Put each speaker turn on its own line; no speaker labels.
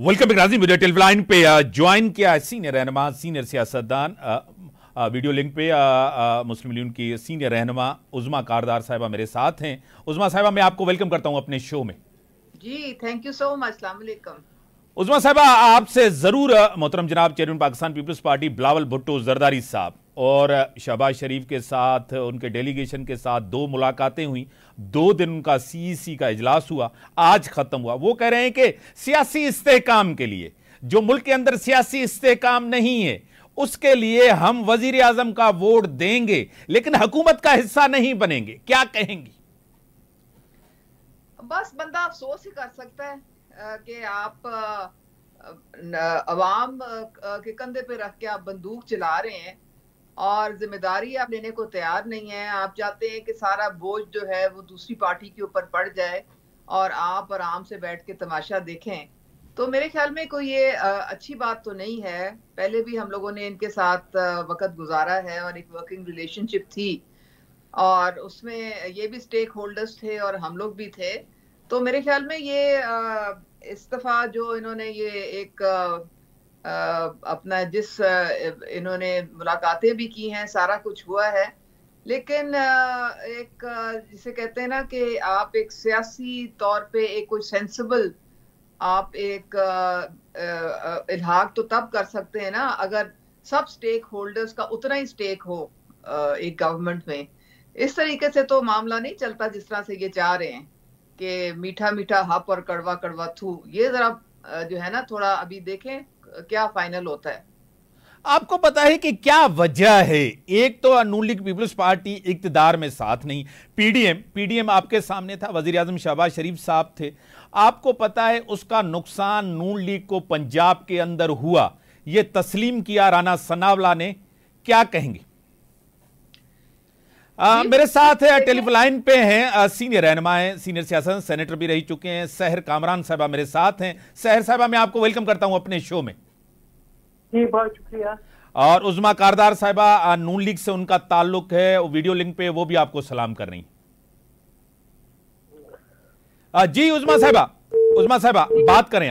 welcome back नाजी media टेलीलाइन पे ज्वाइन uh, किया है सीनियर रहनमा सीनियर सियासतदान वीडियो uh, लिंक uh, पे आ, आ, मुस्लिम लीग की सीनियर रहनमा उजमा कारदार साहिबा मेरे साथ हैं उजमा साहिबा मैं आपको वेलकम करता हूं अपने शो में
जी थैंक यू सो मच अलैक्म
उजमा साहिबा आपसे ज़रूर मोहतरम जनाब chairman Pakistan Peoples Party Bilawal Bhutto Zardari साहब और शहबाज शरीफ के साथ उनके डेलीगेशन के साथ दो मुलाकातें हुई दो दिन उनका सीईसी का इजलास हुआ आज ख़त्म हुआ वो कह रहे हैं कि सियासी इस्तेकाम के लिए जो मुल्क के अंदर सियासी इस्तेकाम नहीं है उसके लिए हम वजीर आजम का वोट देंगे लेकिन हुकूमत का हिस्सा नहीं बनेंगे क्या कहेंगी
बस बंदा अफसोस ही कर सकता है कि आप आवाम के कंधे पे रख के आप बंदूक चला रहे हैं और जिम्मेदारी आप लेने को तैयार नहीं है आप चाहते हैं कि सारा बोझ जो है वो दूसरी पार्टी के ऊपर पड़ जाए और आप आराम से बैठ के तमाशा देखें तो मेरे ख्याल में कोई ये अच्छी बात तो नहीं है पहले भी हम लोगों ने इनके साथ वक्त गुजारा है और एक वर्किंग रिलेशनशिप थी और उसमें ये भी स्टेक होल्डर्स थे और हम लोग भी थे तो मेरे ख्याल में ये इस्तीफा जो इन्होंने ये एक अपना जिस इन्होंने मुलाकातें भी की हैं सारा कुछ हुआ है लेकिन एक जिसे कहते हैं ना कि आप एक सियासी तौर पे एक कोई सेंसिबल आप एक इलाहाक तो तब कर सकते हैं ना अगर सब स्टेक होल्डर्स का उतना ही स्टेक हो एक गवर्नमेंट में इस तरीके से तो मामला नहीं चलता जिस तरह से ये चाह रहे हैं कि मीठा मीठा हप और कड़वा कड़वा थू ये जरा जो है ना थोड़ा अभी देखें क्या फाइनल होता है
आपको पता है कि क्या वजह है एक तो नून लीग पीपल्स पार्टी इकतदार में साथ नहीं पीडीएम पीडीएम आपके सामने था वजीर अजम शहबाज शरीफ साहब थे आपको पता है उसका नुकसान नून लीग को पंजाब के अंदर हुआ यह तस्लीम किया राना सनावला ने क्या कहेंगे आ, मेरे साथ टेलीफोन लाइन पे हैं सीनियर रहनमाए सीनियर सियासत सेनेटर भी रह चुके हैं सहर कामरान साहबा मेरे साथ हैं सहर साहबा मैं आपको वेलकम करता हूं अपने शो में जी बहुत शुक्रिया और उजमा कारदार साहबा नून लीग से उनका ताल्लुक है वीडियो लिंक पे वो भी आपको सलाम कर रही जी उजमा तो- साहबा उजमा साहबा बात करें